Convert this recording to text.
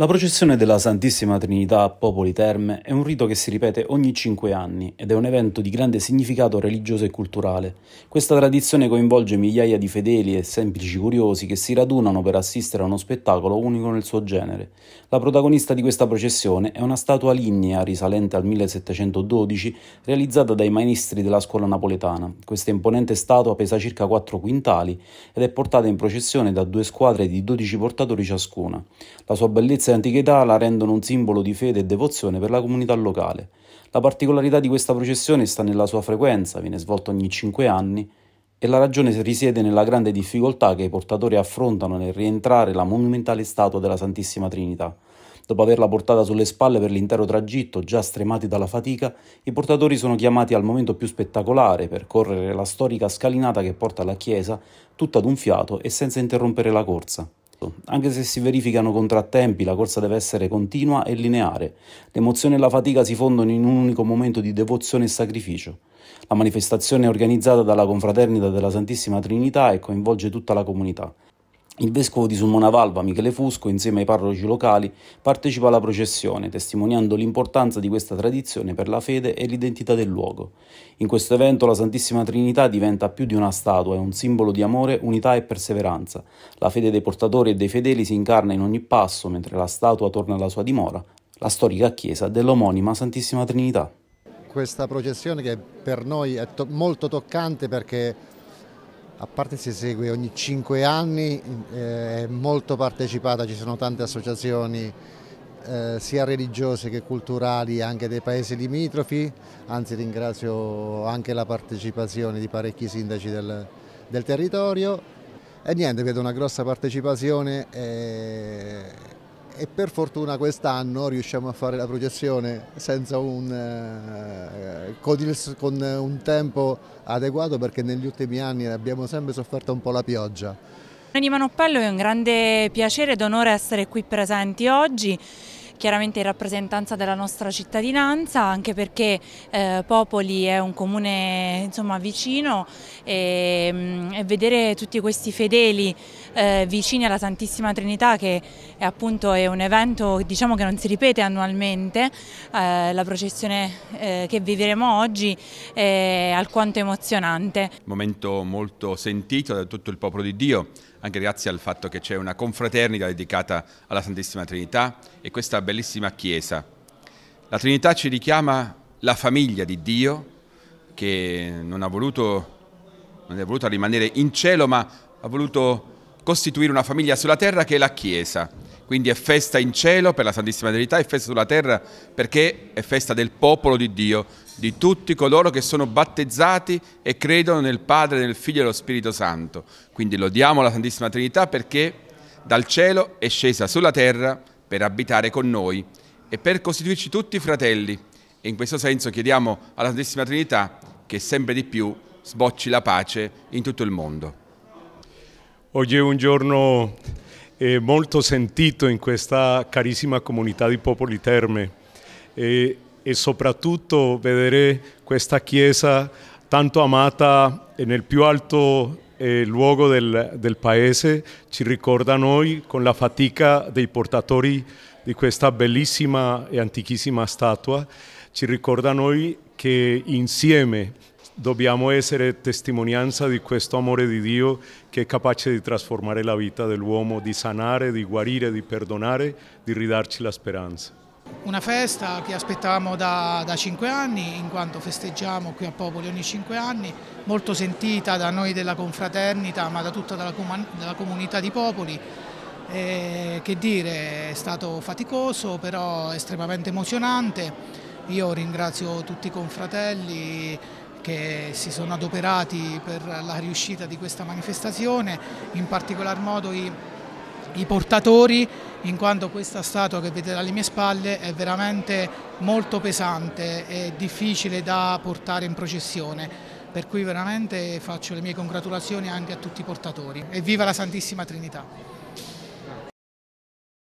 La processione della Santissima Trinità a Popoli Terme è un rito che si ripete ogni cinque anni ed è un evento di grande significato religioso e culturale. Questa tradizione coinvolge migliaia di fedeli e semplici curiosi che si radunano per assistere a uno spettacolo unico nel suo genere. La protagonista di questa processione è una statua lignea risalente al 1712 realizzata dai maestri della scuola napoletana. Questa imponente statua pesa circa 4 quintali ed è portata in processione da due squadre di 12 portatori ciascuna. La sua bellezza queste antichità la rendono un simbolo di fede e devozione per la comunità locale. La particolarità di questa processione sta nella sua frequenza, viene svolta ogni cinque anni, e la ragione risiede nella grande difficoltà che i portatori affrontano nel rientrare la monumentale statua della Santissima Trinità. Dopo averla portata sulle spalle per l'intero tragitto, già stremati dalla fatica, i portatori sono chiamati al momento più spettacolare, per correre la storica scalinata che porta alla chiesa, tutta ad un fiato e senza interrompere la corsa posto. Esatto. Anche se si verificano contrattempi, la corsa deve essere continua e lineare. L'emozione e la fatica si fondono in un unico momento di devozione e sacrificio. La manifestazione è organizzata dalla Confraternita della Santissima Trinità e coinvolge tutta la comunità. Il vescovo di Valva, Michele Fusco, insieme ai parroci locali, partecipa alla processione, testimoniando l'importanza di questa tradizione per la fede e l'identità del luogo. In questo evento la Santissima Trinità diventa più di una statua, è un simbolo di amore, unità e perseveranza. La fede dei portatori e dei fedeli si incarna in ogni passo, mentre la statua torna alla sua dimora, la storica chiesa dell'omonima Santissima Trinità. Questa processione che per noi è to molto toccante perché a parte si esegue ogni 5 anni, eh, è molto partecipata, ci sono tante associazioni eh, sia religiose che culturali anche dei paesi limitrofi, anzi ringrazio anche la partecipazione di parecchi sindaci del, del territorio e niente, vedo una grossa partecipazione e, eh, e per fortuna quest'anno riusciamo a fare la progezione senza un... Eh, con, il, con, eh, un tempo adeguato perché negli ultimi anni abbiamo sempre sofferto un po' la pioggia. Nani Manoppello è un grande piacere ed onore essere qui presenti oggi chiaramente in rappresentanza della nostra cittadinanza, anche perché eh, Popoli è un comune insomma, vicino e, ehm, e, vedere tutti questi fedeli eh, vicini alla Santissima Trinità che è appunto è un evento diciamo, che non si ripete annualmente, eh, la processione eh, che vivremo oggi è alquanto emozionante. Momento molto sentito da tutto il popolo di Dio, anche grazie al fatto che c'è una confraternita dedicata alla Santissima Trinità e questa bellissima chiesa. La Trinità ci richiama la famiglia di Dio che non, ha voluto, non è voluta rimanere in cielo ma ha voluto costituire una famiglia sulla terra che è la Chiesa. Quindi è festa in cielo per la Santissima Trinità è festa sulla terra perché è festa del popolo di Dio, di tutti coloro che sono battezzati e credono nel Padre, nel Figlio e nello Spirito Santo. Quindi lodiamo la Santissima Trinità perché dal cielo è scesa sulla terra per abitare con noi e per costituirci tutti fratelli. E in questo senso chiediamo alla Santissima Trinità che sempre di più sbocci la pace in tutto il mondo. Oggi è un giorno eh, molto sentito in questa carissima comunità di Popoli Terme eh, e soprattutto vedere questa chiesa tanto amata nel più alto eh, luogo del, del, paese ci ricordano noi con la fatica dei portatori di questa bellissima e antichissima statua, ci ricordano noi che insieme dobbiamo essere testimonianza di questo amore di Dio che è capace di trasformare la vita dell'uomo, di sanare, di guarire, di perdonare, di ridarci la speranza. Una festa che aspettavamo da, da 5 anni, in quanto festeggiamo qui a Popoli ogni cinque anni, molto sentita da noi della confraternita, ma da tutta la, la comunità di Popoli. Eh, che dire, è stato faticoso, però estremamente emozionante. Io ringrazio tutti i confratelli che si sono adoperati per la riuscita di questa manifestazione, in particolar modo i, i portatori in quanto questa statua che vedete alle mie spalle è veramente molto pesante e difficile da portare in processione. Per cui veramente faccio le mie congratulazioni anche a tutti i portatori. Evviva la Santissima Trinità!